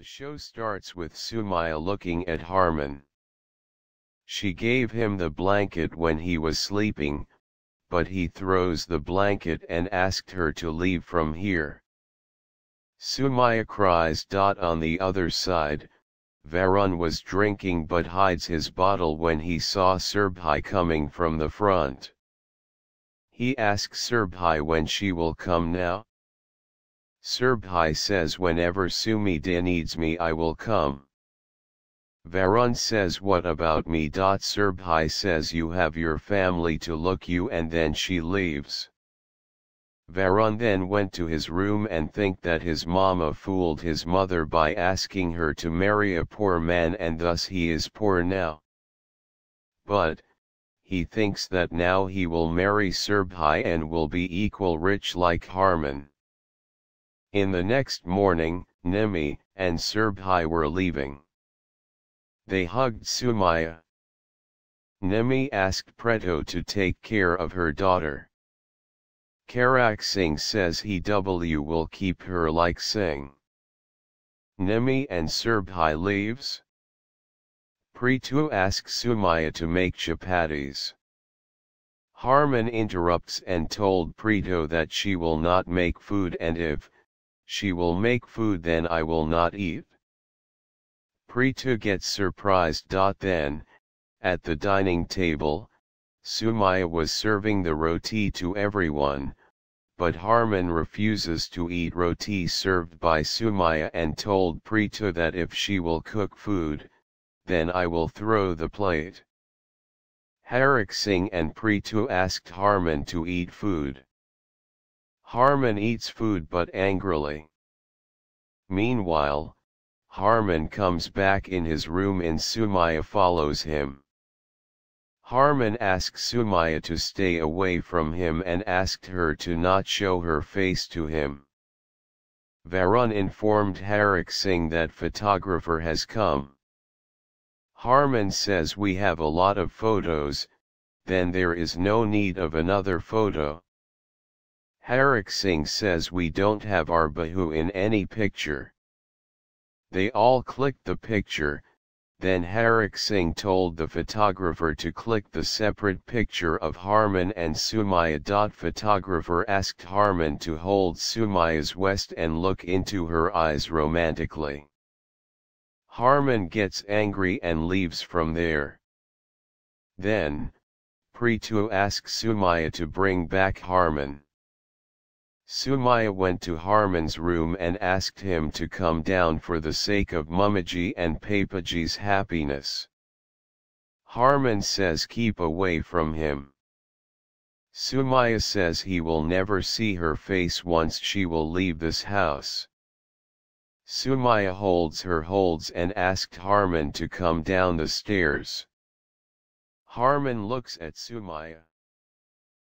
The show starts with Sumaya looking at Harmon. She gave him the blanket when he was sleeping, but he throws the blanket and asked her to leave from here. Sumaya cries. On the other side, Varun was drinking but hides his bottle when he saw Serbhai coming from the front. He asks Serbhai when she will come now. Sirbhai says whenever Sumida needs me I will come. Varun says what about me. Sirbhai says you have your family to look you and then she leaves. Varun then went to his room and think that his mama fooled his mother by asking her to marry a poor man and thus he is poor now. But, he thinks that now he will marry Sirbhai and will be equal rich like Harmon. In the next morning, Nemi and Serbhai were leaving. They hugged Sumaya. Nemi asked Preto to take care of her daughter. Karak Singh says he W will keep her like Singh. Nemi and Serbhai leaves. Preto asks Sumaya to make chapatis. Harman interrupts and told Preto that she will not make food and if, she will make food then I will not eat. Preeta gets surprised. Then, at the dining table, Sumaya was serving the roti to everyone, but Harman refuses to eat roti served by Sumaya and told Preeta that if she will cook food, then I will throw the plate. Harik Singh and Preetu asked Harman to eat food. Harmon eats food but angrily. Meanwhile, Harmon comes back in his room and Sumaya follows him. Harmon asks Sumaya to stay away from him and asked her to not show her face to him. Varun informed Harik Singh that photographer has come. Harman says we have a lot of photos, then there is no need of another photo. Harik Singh says we don't have our Bahu in any picture. They all clicked the picture, then Harik Singh told the photographer to click the separate picture of Harman and Sumaya. Photographer asked Harman to hold Sumaya's waist and look into her eyes romantically. Harman gets angry and leaves from there. Then, Preetu asks Sumaya to bring back Harman. Sumaya went to Harman's room and asked him to come down for the sake of Mumaji and Papaji's happiness. Harman says keep away from him. Sumaya says he will never see her face once she will leave this house. Sumaya holds her holds and asked Harman to come down the stairs. Harman looks at Sumaya.